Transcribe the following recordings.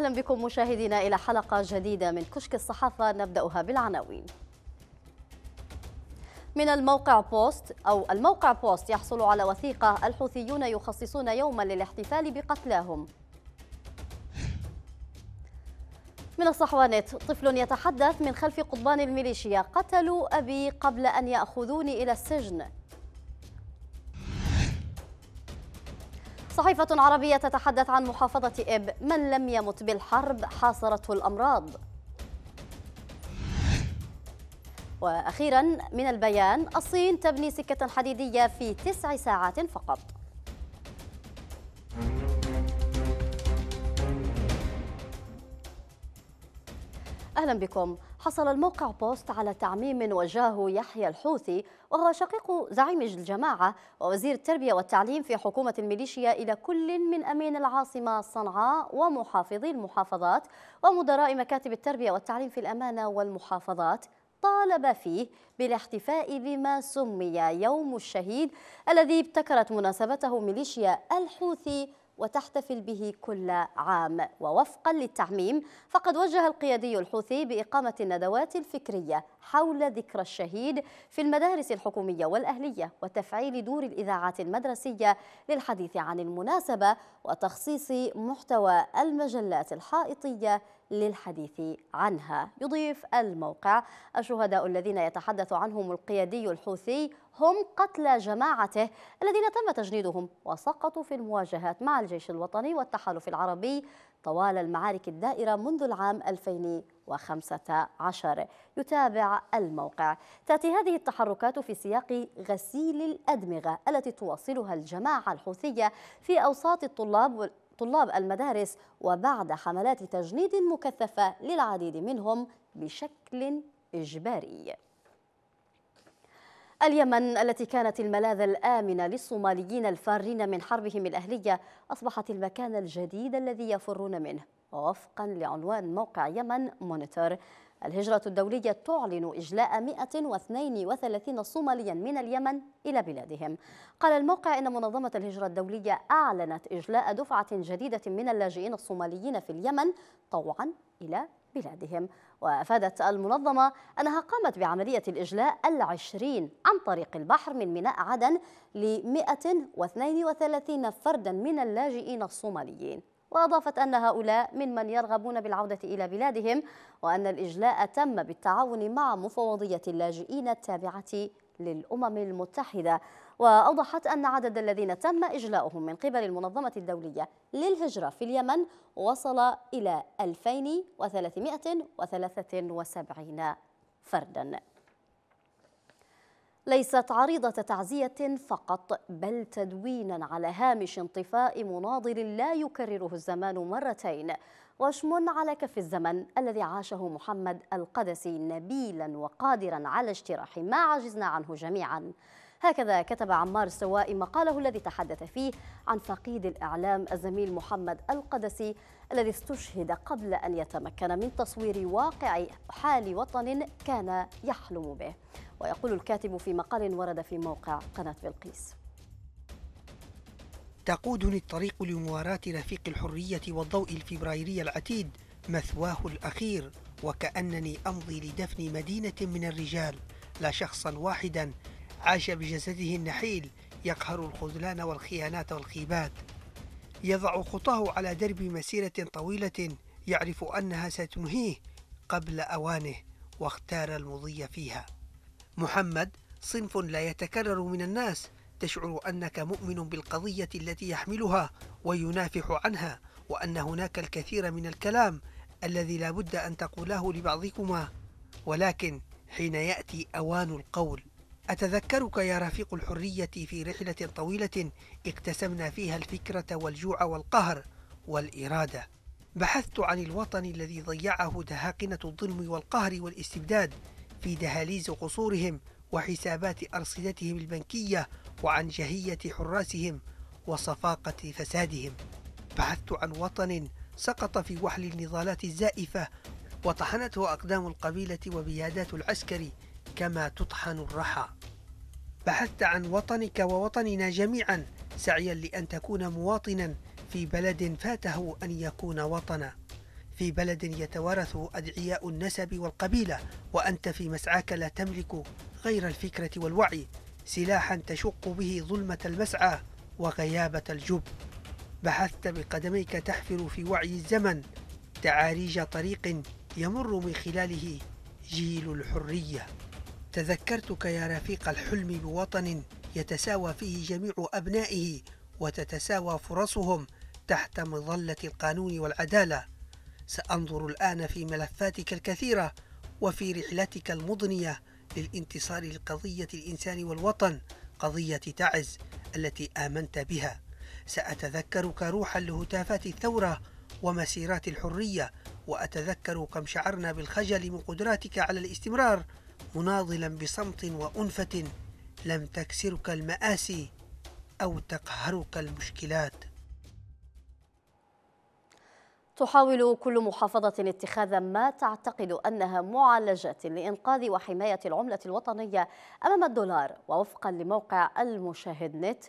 أهلا بكم مشاهدينا إلى حلقة جديدة من كشك الصحافة نبدأها بالعناوين من الموقع بوست أو الموقع بوست يحصل على وثيقة الحوثيون يخصصون يوما للاحتفال بقتلاهم من الصحوانات طفل يتحدث من خلف قضبان الميليشيا قتلوا أبي قبل أن يأخذوني إلى السجن صحيفة عربية تتحدث عن محافظة إب من لم يمت بالحرب حاصرته الأمراض وأخيرا من البيان الصين تبني سكة حديدية في تسع ساعات فقط أهلا بكم حصل الموقع بوست على تعميم وجهه يحيى الحوثي وهو شقيق زعيم الجماعة ووزير التربية والتعليم في حكومة الميليشيا إلى كل من أمين العاصمة صنعاء ومحافظي المحافظات ومدراء مكاتب التربية والتعليم في الأمانة والمحافظات طالب فيه بالاحتفاء بما سمي يوم الشهيد الذي ابتكرت مناسبته ميليشيا الحوثي وتحتفل به كل عام ووفقا للتعميم فقد وجه القيادي الحوثي بإقامة الندوات الفكرية حول ذكرى الشهيد في المدارس الحكومية والأهلية وتفعيل دور الإذاعات المدرسية للحديث عن المناسبة وتخصيص محتوى المجلات الحائطية للحديث عنها يضيف الموقع الشهداء الذين يتحدث عنهم القيادي الحوثي هم قتلى جماعته الذين تم تجنيدهم وسقطوا في المواجهات مع الجيش الوطني والتحالف العربي طوال المعارك الدائرة منذ العام 2015 يتابع الموقع تأتي هذه التحركات في سياق غسيل الأدمغة التي تواصلها الجماعة الحوثية في أوساط الطلاب طلاب المدارس وبعد حملات تجنيد مكثفة للعديد منهم بشكل إجباري اليمن التي كانت الملاذ الآمن للصوماليين الفارين من حربهم الأهلية أصبحت المكان الجديد الذي يفرون منه ووفقا لعنوان موقع يمن مونيتور الهجرة الدولية تعلن إجلاء 132 صوماليا من اليمن إلى بلادهم قال الموقع إن منظمة الهجرة الدولية أعلنت إجلاء دفعة جديدة من اللاجئين الصوماليين في اليمن طوعا إلى بلادهم وأفادت المنظمة أنها قامت بعملية الإجلاء العشرين عن طريق البحر من ميناء عدن ل 132 فردا من اللاجئين الصوماليين وأضافت أن هؤلاء ممن يرغبون بالعودة إلى بلادهم وأن الإجلاء تم بالتعاون مع مفوضية اللاجئين التابعة للأمم المتحدة وأوضحت أن عدد الذين تم إجلاؤهم من قبل المنظمة الدولية للهجرة في اليمن وصل إلى 2373 فردا ليست عريضة تعزية فقط بل تدوينا على هامش انطفاء مناضل لا يكرره الزمان مرتين وشم على كف الزمن الذي عاشه محمد القدسي نبيلا وقادرا على اجتراح ما عجزنا عنه جميعا هكذا كتب عمار السوائي مقاله الذي تحدث فيه عن فقيد الإعلام الزميل محمد القدسي الذي استشهد قبل أن يتمكن من تصوير واقع حال وطن كان يحلم به ويقول الكاتب في مقال ورد في موقع قناة بلقيس تقودني الطريق لمواراة رفيق الحرية والضوء الفبرايري العتيد مثواه الأخير وكأنني أمضي لدفن مدينة من الرجال لا شخصا واحدا عاش بجسده النحيل يقهر الخذلان والخيانات والخيبات يضع خطاه على درب مسيرة طويلة يعرف أنها ستنهيه قبل أوانه واختار المضي فيها محمد صنف لا يتكرر من الناس تشعر أنك مؤمن بالقضية التي يحملها وينافح عنها وأن هناك الكثير من الكلام الذي لا بد أن تقوله لبعضكما ولكن حين يأتي أوان القول أتذكرك يا رفيق الحرية في رحلة طويلة اقتسمنا فيها الفكرة والجوع والقهر والإرادة. بحثت عن الوطن الذي ضيعه دهاقنة الظلم والقهر والاستبداد في دهاليز قصورهم وحسابات أرصدتهم البنكية وعن جهية حراسهم وصفاقة فسادهم. بحثت عن وطن سقط في وحل النضالات الزائفة وطحنته أقدام القبيلة وبيادات العسكري كما تطحن الرحى بحثت عن وطنك ووطننا جميعا سعيا لأن تكون مواطنا في بلد فاته أن يكون وطنا في بلد يتوارث أدعياء النسب والقبيلة وأنت في مسعاك لا تملك غير الفكرة والوعي سلاحا تشق به ظلمة المسعى وغيابة الجب بحثت بقدميك تحفر في وعي الزمن تعاريج طريق يمر من خلاله جيل الحريه تذكرتك يا رفيق الحلم بوطن يتساوى فيه جميع أبنائه وتتساوى فرصهم تحت مظلة القانون والعدالة سأنظر الآن في ملفاتك الكثيرة وفي رحلتك المضنية للانتصار لقضية الإنسان والوطن قضية تعز التي آمنت بها سأتذكرك روح لهتافات الثورة ومسيرات الحرية وأتذكر كم شعرنا بالخجل من قدراتك على الاستمرار مناضلا بصمت وأنفة لم تكسرك المآسي أو تقهرك المشكلات تحاول كل محافظة اتخاذ ما تعتقد أنها معالجات لإنقاذ وحماية العملة الوطنية أمام الدولار ووفقا لموقع المشاهد نت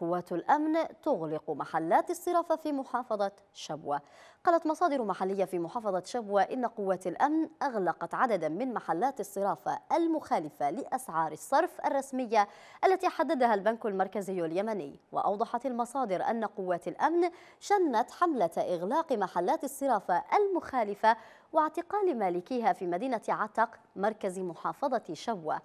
قوات الأمن تغلق محلات الصرافة في محافظة شبوة قالت مصادر محلية في محافظة شبوة إن قوات الأمن أغلقت عددا من محلات الصرافة المخالفة لأسعار الصرف الرسمية التي حددها البنك المركزي اليمني وأوضحت المصادر أن قوات الأمن شنت حملة إغلاق محلات الصرافة المخالفة واعتقال مالكيها في مدينة عتق مركز محافظة شبوة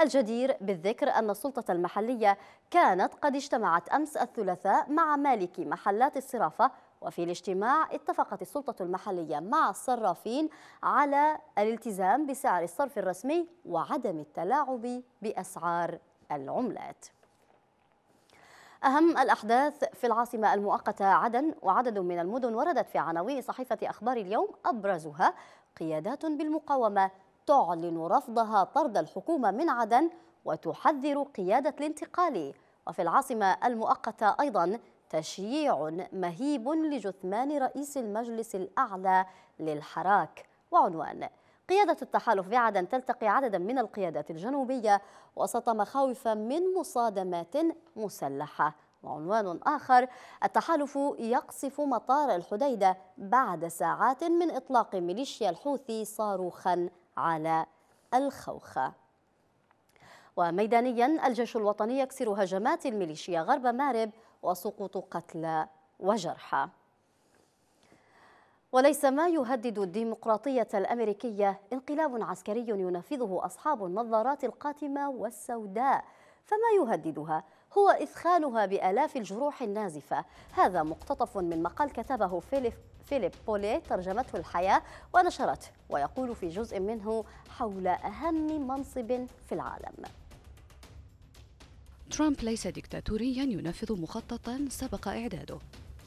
الجدير بالذكر أن السلطة المحلية كانت قد اجتمعت أمس الثلاثاء مع مالكي محلات الصرافة وفي الاجتماع اتفقت السلطة المحلية مع الصرافين على الالتزام بسعر الصرف الرسمي وعدم التلاعب بأسعار العملات أهم الأحداث في العاصمة المؤقتة عدن وعدد من المدن وردت في عناوين صحيفة أخبار اليوم أبرزها قيادات بالمقاومة تعلن رفضها طرد الحكومة من عدن وتحذر قيادة الانتقال وفي العاصمة المؤقتة أيضا تشييع مهيب لجثمان رئيس المجلس الأعلى للحراك وعنوان قيادة التحالف بعدن تلتقي عددا من القيادات الجنوبية وسط مخاوف من مصادمات مسلحة وعنوان آخر التحالف يقصف مطار الحديدة بعد ساعات من إطلاق ميليشيا الحوثي صاروخا على الخوخة وميدانيا الجيش الوطني يكسر هجمات الميليشيا غرب مارب وسقوط قتلى وجرحى وليس ما يهدد الديمقراطية الأمريكية انقلاب عسكري ينفذه أصحاب النظارات القاتمة والسوداء فما يهددها هو إثخانها بآلاف الجروح النازفة هذا مقتطف من مقال كتبه فيليب, فيليب بولي ترجمته الحياة ونشرته ويقول في جزء منه حول أهم منصب في العالم ترامب ليس ديكتاتوريا ينفذ مخططا سبق إعداده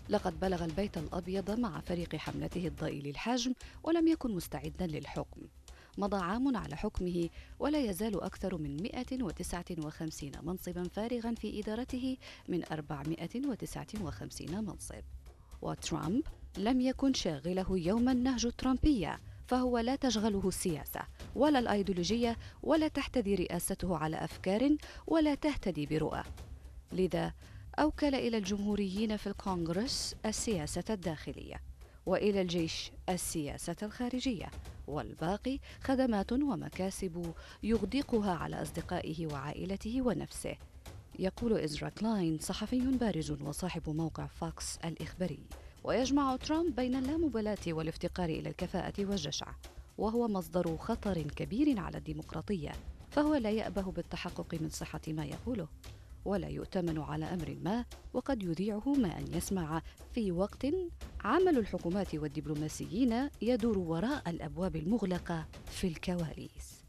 لقد بلغ البيت الأبيض مع فريق حملته الضئيل الحجم ولم يكن مستعدا للحكم مضى عام على حكمه ولا يزال أكثر من 159 منصبا فارغا في إدارته من 459 منصب وترامب لم يكن شاغله يوما نهج الترامبية فهو لا تشغله السياسة ولا الأيديولوجية ولا تحتذي رئاسته على أفكار ولا تهتدي برؤى لذا أوكل إلى الجمهوريين في الكونغرس السياسة الداخلية وإلى الجيش السياسة الخارجية والباقي خدمات ومكاسب يغدقها على أصدقائه وعائلته ونفسه يقول إزرا كلاين صحفي بارز وصاحب موقع فاكس الإخباري ويجمع ترامب بين اللامبالاة والافتقار إلى الكفاءة والجشع وهو مصدر خطر كبير على الديمقراطية فهو لا يأبه بالتحقق من صحة ما يقوله ولا يؤتمن على أمر ما وقد يذيعه ما أن يسمع في وقت عمل الحكومات والدبلوماسيين يدور وراء الأبواب المغلقة في الكواليس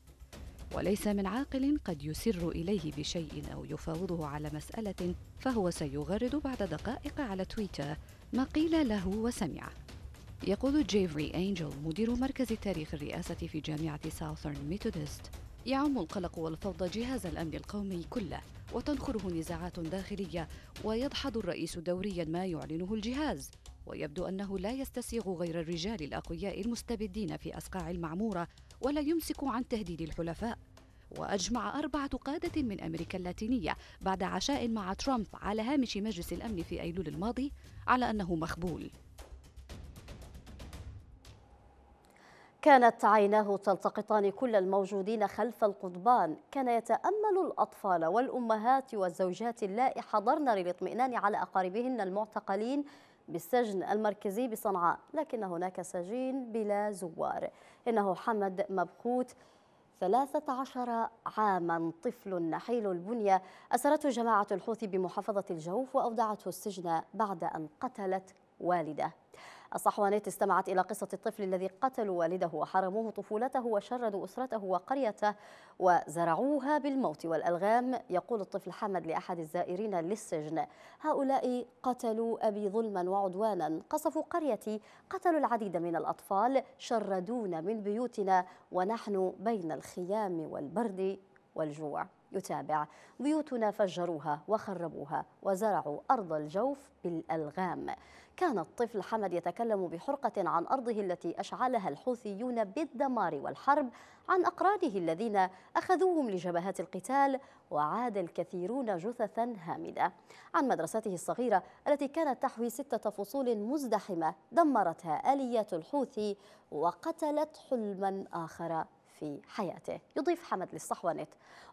وليس من عاقل قد يسر إليه بشيء أو يفاوضه على مسألة فهو سيغرد بعد دقائق على تويتر ما قيل له وسمعه يقول جيفري أنجل مدير مركز تاريخ الرئاسة في جامعة ساوثرن ميثودست يعم القلق والفوضى جهاز الأمن القومي كله وتنخره نزاعات داخلية ويدحض الرئيس دوريا ما يعلنه الجهاز ويبدو أنه لا يستسيغ غير الرجال الأقوياء المستبدين في أصقاع المعمورة ولا يمسك عن تهديد الحلفاء وأجمع أربعة قادة من أمريكا اللاتينية بعد عشاء مع ترامب على هامش مجلس الأمن في أيلول الماضي على أنه مخبول كانت عيناه تلتقطان كل الموجودين خلف القضبان كان يتأمل الأطفال والأمهات والزوجات اللائي حضرن للاطمئنان على أقاربهن المعتقلين بالسجن المركزي بصنعاء لكن هناك سجين بلا زوار إنه حمد مبخوت 13 عاما طفل نحيل البنية أسرته جماعة الحوثي بمحافظة الجوف وأودعته السجن بعد أن قتلت والده الصحوانات استمعت إلى قصة الطفل الذي قتلوا والده وحرموه طفولته وشردوا أسرته وقريته وزرعوها بالموت والألغام يقول الطفل حمد لأحد الزائرين للسجن هؤلاء قتلوا أبي ظلما وعدوانا قصفوا قريتي قتلوا العديد من الأطفال شردونا من بيوتنا ونحن بين الخيام والبرد والجوع يتابع بيوتنا فجروها وخربوها وزرعوا أرض الجوف بالألغام كان الطفل حمد يتكلم بحرقة عن أرضه التي أشعلها الحوثيون بالدمار والحرب عن أقرانه الذين أخذوهم لجبهات القتال وعاد الكثيرون جثثا هامدة عن مدرسته الصغيرة التي كانت تحوي ستة فصول مزدحمة دمرتها آليات الحوثي وقتلت حلما آخر في حياته يضيف حمد للصحوانت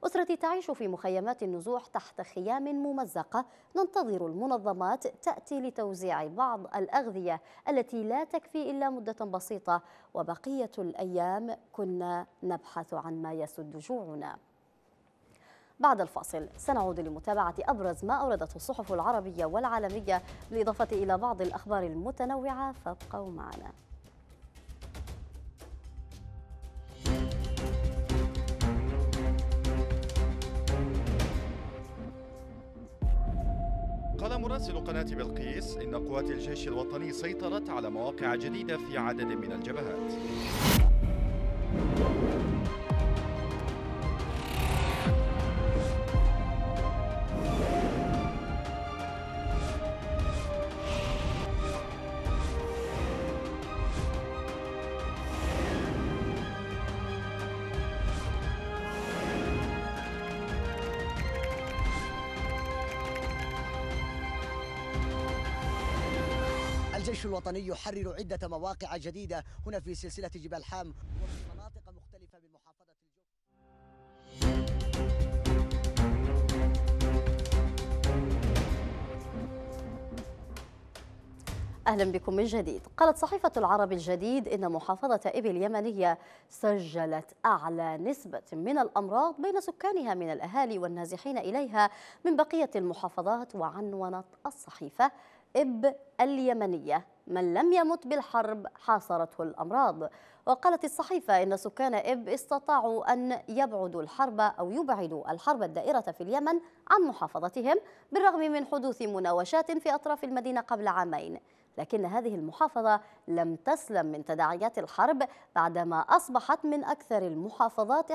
أسرتي تعيش في مخيمات النزوح تحت خيام ممزقة ننتظر المنظمات تأتي لتوزيع بعض الأغذية التي لا تكفي إلا مدة بسيطة وبقية الأيام كنا نبحث عن ما يسد جوعنا بعد الفاصل سنعود لمتابعة أبرز ما أوردته الصحف العربية والعالمية بالإضافة إلى بعض الأخبار المتنوعة فابقوا معنا مراسل قناة بلقيس إن قوات الجيش الوطني سيطرت على مواقع جديدة في عدد من الجبهات الجيش الوطني يحرر عدة مواقع جديدة هنا في سلسلة جبال حام وفي مناطق مختلفة من محافظة الجوف أهلا بكم من جديد قالت صحيفة العرب الجديد إن محافظة إبل اليمنية سجلت أعلى نسبة من الأمراض بين سكانها من الأهالي والنازحين إليها من بقية المحافظات وعنونت الصحيفة إب اليمنية من لم يمت بالحرب حاصرته الأمراض وقالت الصحيفة إن سكان إب استطاعوا أن يبعدوا الحرب أو يبعدوا الحرب الدائرة في اليمن عن محافظتهم بالرغم من حدوث مناوشات في أطراف المدينة قبل عامين لكن هذه المحافظة لم تسلم من تداعيات الحرب بعدما أصبحت من أكثر المحافظات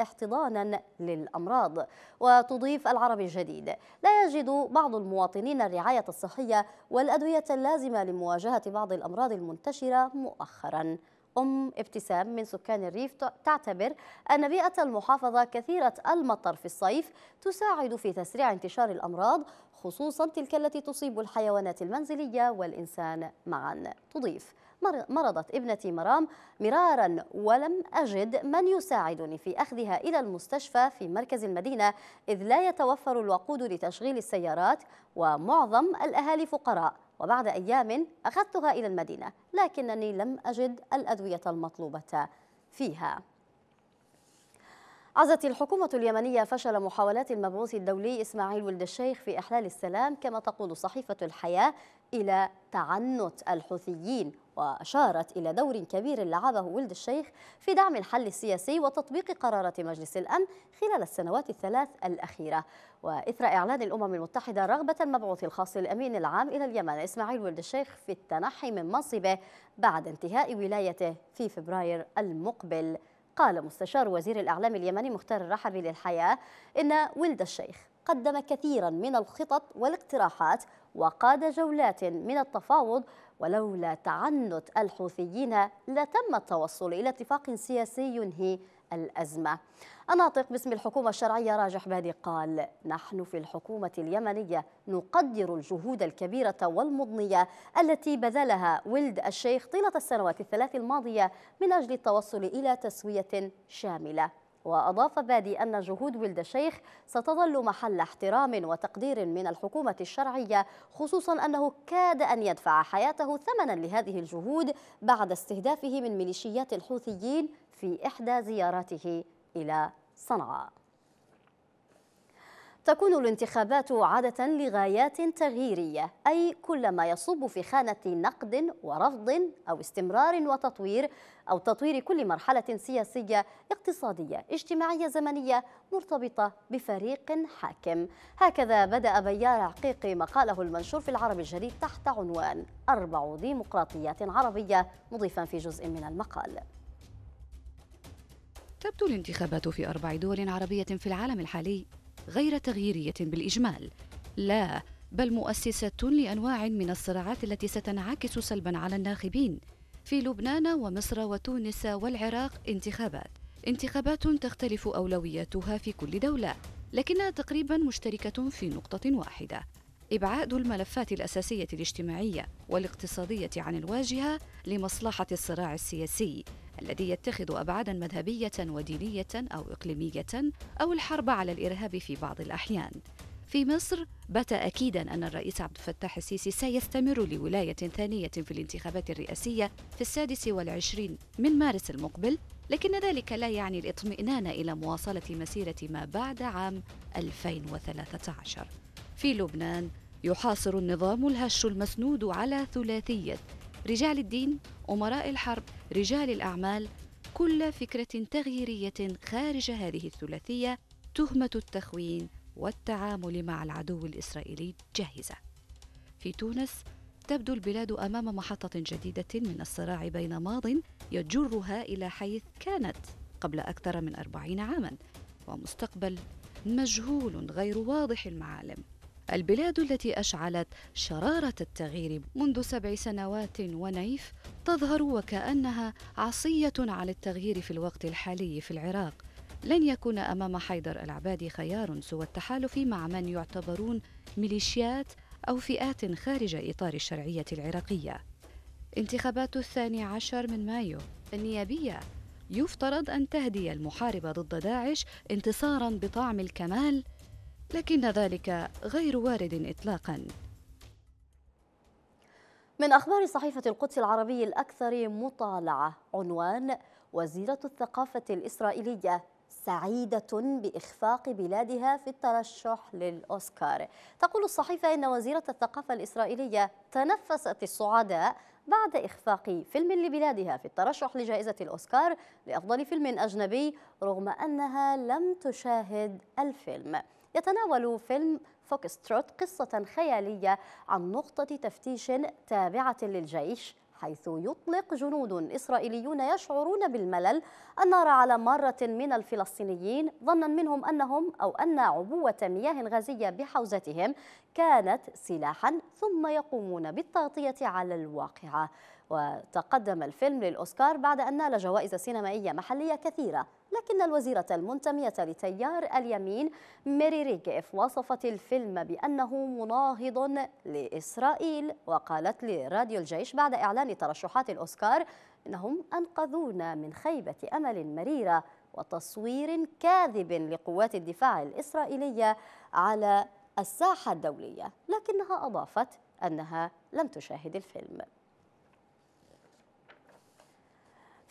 احتضانا للأمراض وتضيف العرب الجديد لا يجد بعض المواطنين الرعاية الصحية والأدوية اللازمة لمواجهة بعض الأمراض المنتشرة مؤخراً أم ابتسام من سكان الريف تعتبر أن بيئة المحافظة كثيرة المطر في الصيف تساعد في تسريع انتشار الأمراض خصوصا تلك التي تصيب الحيوانات المنزلية والإنسان معا تضيف مرضت ابنتي مرام مرارا ولم أجد من يساعدني في أخذها إلى المستشفى في مركز المدينة إذ لا يتوفر الوقود لتشغيل السيارات ومعظم الأهالي فقراء وبعد أيام أخذتها إلى المدينة لكنني لم أجد الأدوية المطلوبة فيها عزت الحكومة اليمنية فشل محاولات المبعوث الدولي إسماعيل ولد الشيخ في إحلال السلام كما تقول صحيفة الحياة إلى تعنت الحوثيين وأشارت إلى دور كبير لعبه ولد الشيخ في دعم الحل السياسي وتطبيق قرارات مجلس الأمن خلال السنوات الثلاث الأخيرة وإثر إعلان الأمم المتحدة رغبة المبعوث الخاص الأمين العام إلى اليمن إسماعيل ولد الشيخ في التنحي من منصبه بعد انتهاء ولايته في فبراير المقبل قال مستشار وزير الإعلام اليمني مختار الرحبي للحياة إن ولد الشيخ قدم كثيرا من الخطط والاقتراحات وقاد جولات من التفاوض ولولا تعنت الحوثيين لتم التوصل إلى اتفاق سياسي ينهي الأزمة الناطق باسم الحكومة الشرعية راجح بادي قال نحن في الحكومة اليمنية نقدر الجهود الكبيرة والمضنية التي بذلها ولد الشيخ طيلة السنوات الثلاث الماضية من أجل التوصل إلى تسوية شاملة وأضاف بادي أن جهود ولد الشيخ ستظل محل احترام وتقدير من الحكومة الشرعية خصوصا أنه كاد أن يدفع حياته ثمنا لهذه الجهود بعد استهدافه من ميليشيات الحوثيين في إحدى زياراته إلى صنعاء تكون الانتخابات عادة لغايات تغييرية أي كل ما يصب في خانة نقد ورفض أو استمرار وتطوير أو تطوير كل مرحلة سياسية اقتصادية اجتماعية زمنية مرتبطة بفريق حاكم هكذا بدأ بيار عقيقي مقاله المنشور في العرب الجديد تحت عنوان أربع ديمقراطيات عربية مضيفا في جزء من المقال تبدو الانتخابات في أربع دول عربية في العالم الحالي غير تغييرية بالإجمال لا بل مؤسسة لأنواع من الصراعات التي ستنعكس سلبا على الناخبين في لبنان ومصر وتونس والعراق انتخابات انتخابات تختلف أولوياتها في كل دولة لكنها تقريبا مشتركة في نقطة واحدة إبعاد الملفات الأساسية الاجتماعية والاقتصادية عن الواجهة لمصلحة الصراع السياسي الذي يتخذ أبعادا مذهبية ودينية أو إقليمية أو الحرب على الإرهاب في بعض الأحيان في مصر بات أكيدا أن الرئيس عبد الفتاح السيسي سيستمر لولاية ثانية في الانتخابات الرئاسية في السادس والعشرين من مارس المقبل لكن ذلك لا يعني الاطمئنان إلى مواصلة مسيرة ما بعد عام 2013 في لبنان يحاصر النظام الهش المسنود على ثلاثية رجال الدين أمراء الحرب رجال الأعمال كل فكرة تغييرية خارج هذه الثلاثية تهمة التخوين والتعامل مع العدو الإسرائيلي جاهزة في تونس تبدو البلاد امام محطه جديده من الصراع بين ماض يجرها الى حيث كانت قبل اكثر من اربعين عاما ومستقبل مجهول غير واضح المعالم البلاد التي أشعلت شرارة التغيير منذ سبع سنوات ونيف تظهر وكأنها عصية على التغيير في الوقت الحالي في العراق لن يكون أمام حيدر العبادي خيار سوى التحالف مع من يعتبرون ميليشيات أو فئات خارج إطار الشرعية العراقية انتخابات الثاني عشر من مايو النيابية يفترض أن تهدي المحاربة ضد داعش انتصارا بطعم الكمال لكن ذلك غير وارد إطلاقاً من أخبار صحيفة القدس العربي الأكثر مطالعة عنوان وزيرة الثقافة الإسرائيلية سعيدة بإخفاق بلادها في الترشح للأوسكار تقول الصحيفة إن وزيرة الثقافة الإسرائيلية تنفست السعداء بعد إخفاق فيلم لبلادها في الترشح لجائزة الأوسكار لأفضل فيلم أجنبي رغم أنها لم تشاهد الفيلم يتناول فيلم فوكستروت قصة خيالية عن نقطة تفتيش تابعة للجيش حيث يطلق جنود إسرائيليون يشعرون بالملل النار على مرة من الفلسطينيين ظنا منهم أنهم أو أن عبوة مياه غازية بحوزتهم كانت سلاحا ثم يقومون بالتغطية على الواقعة وتقدم الفيلم للأوسكار بعد أن نال جوائز سينمائية محلية كثيرة لكن الوزيرة المنتمية لتيار اليمين ميري ريجيف وصفت الفيلم بأنه مناهض لإسرائيل وقالت لراديو الجيش بعد إعلان ترشحات الأوسكار إنهم أنقذونا من خيبة أمل مريرة وتصوير كاذب لقوات الدفاع الإسرائيلية على الساحة الدولية لكنها أضافت أنها لم تشاهد الفيلم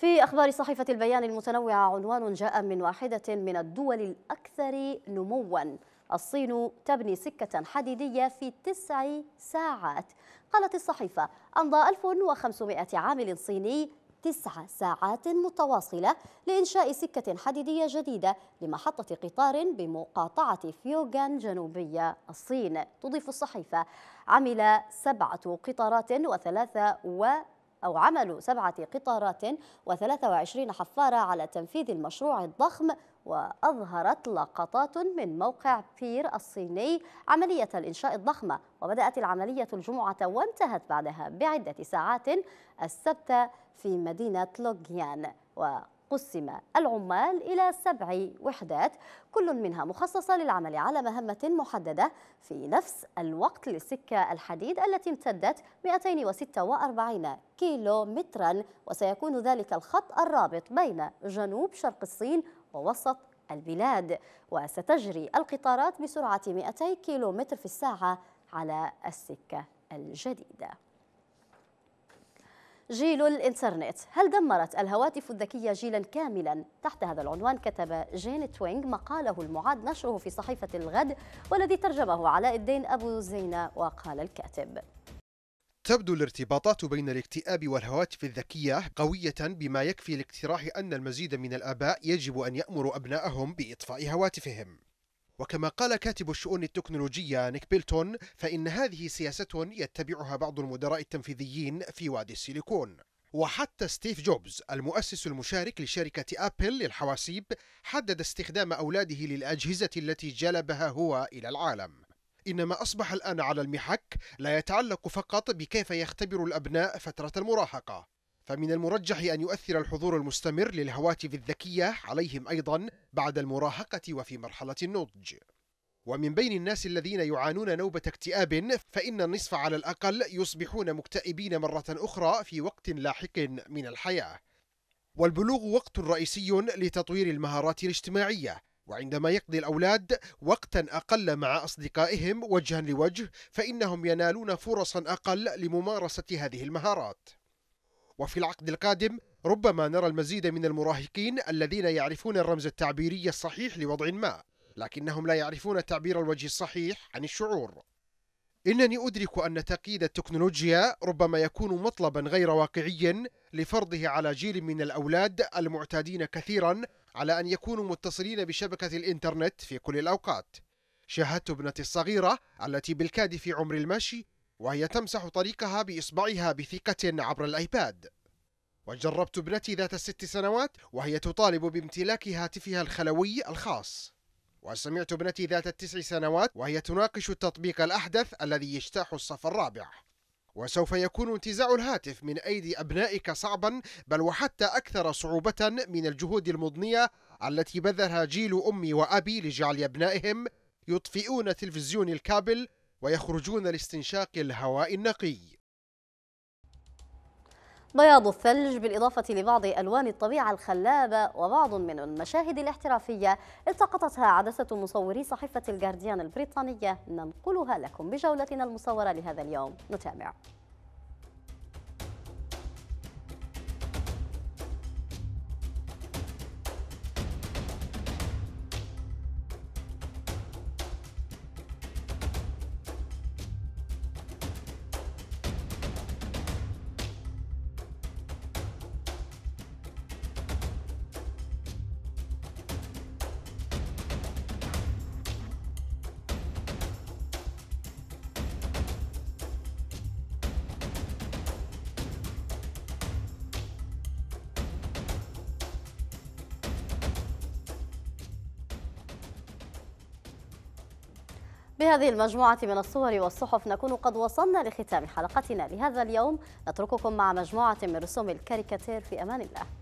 في أخبار صحيفة البيان المتنوعة عنوان جاء من واحدة من الدول الأكثر نمواً الصين تبني سكة حديدية في تسع ساعات قالت الصحيفة أمضى 1500 عامل صيني تسع ساعات متواصلة لإنشاء سكة حديدية جديدة لمحطة قطار بمقاطعة فيوغان جنوبية الصين تضيف الصحيفة عمل سبعة قطارات وثلاثة و أو عمل سبعة قطارات و23 حفارة على تنفيذ المشروع الضخم وأظهرت لقطات من موقع بير الصيني عملية الإنشاء الضخمة وبدأت العملية الجمعة وانتهت بعدها بعدة ساعات السبت في مدينة لوغيان قسم العمال إلى سبع وحدات كل منها مخصصة للعمل على مهمة محددة في نفس الوقت للسكة الحديد التي امتدت 246 كيلو مترا وسيكون ذلك الخط الرابط بين جنوب شرق الصين ووسط البلاد وستجري القطارات بسرعة 200 كيلو متر في الساعة على السكة الجديدة جيل الإنترنت هل دمرت الهواتف الذكية جيلا كاملا؟ تحت هذا العنوان كتب جين توينغ مقاله المعاد نشره في صحيفة الغد والذي ترجمه علاء الدين أبو زينة وقال الكاتب تبدو الارتباطات بين الاكتئاب والهواتف الذكية قوية بما يكفي لاقتراح أن المزيد من الآباء يجب أن يأمروا أبنائهم بإطفاء هواتفهم وكما قال كاتب الشؤون التكنولوجية نيك بيلتون فإن هذه سياسة يتبعها بعض المدراء التنفيذيين في وادي السيليكون وحتى ستيف جوبز المؤسس المشارك لشركة أبل للحواسيب حدد استخدام أولاده للأجهزة التي جلبها هو إلى العالم إنما أصبح الآن على المحك لا يتعلق فقط بكيف يختبر الأبناء فترة المراهقة فمن المرجح أن يؤثر الحضور المستمر للهواتف الذكية عليهم أيضا بعد المراهقة وفي مرحلة النضج ومن بين الناس الذين يعانون نوبة اكتئاب فإن النصف على الأقل يصبحون مكتئبين مرة أخرى في وقت لاحق من الحياة والبلوغ وقت رئيسي لتطوير المهارات الاجتماعية وعندما يقضي الأولاد وقتا أقل مع أصدقائهم وجها لوجه فإنهم ينالون فرصا أقل لممارسة هذه المهارات وفي العقد القادم ربما نرى المزيد من المراهقين الذين يعرفون الرمز التعبيري الصحيح لوضع ما لكنهم لا يعرفون تعبير الوجه الصحيح عن الشعور إنني أدرك أن تقييد التكنولوجيا ربما يكون مطلبا غير واقعيا لفرضه على جيل من الأولاد المعتادين كثيرا على أن يكونوا متصلين بشبكة الإنترنت في كل الأوقات شاهدت ابنتي الصغيرة التي بالكاد في عمر المشي وهي تمسح طريقها بإصبعها بثقة عبر الأيباد وجربت ابنتي ذات الست سنوات وهي تطالب بامتلاك هاتفها الخلوي الخاص وسمعت ابنتي ذات التسع سنوات وهي تناقش التطبيق الأحدث الذي يجتاح الصف الرابع وسوف يكون انتزاع الهاتف من أيدي أبنائك صعبا بل وحتى أكثر صعوبة من الجهود المضنية التي بذلها جيل أمي وأبي لجعل أبنائهم يطفئون تلفزيون الكابل ويخرجون لاستنشاق الهواء النقي بياض الثلج بالإضافة لبعض ألوان الطبيعة الخلابة وبعض من المشاهد الاحترافية التقطتها عدسة مصوري صحيفة الجارديان البريطانية ننقلها لكم بجولتنا المصورة لهذا اليوم نتابع بهذه المجموعة من الصور والصحف نكون قد وصلنا لختام حلقتنا لهذا اليوم نترككم مع مجموعة من رسوم الكاريكاتير في أمان الله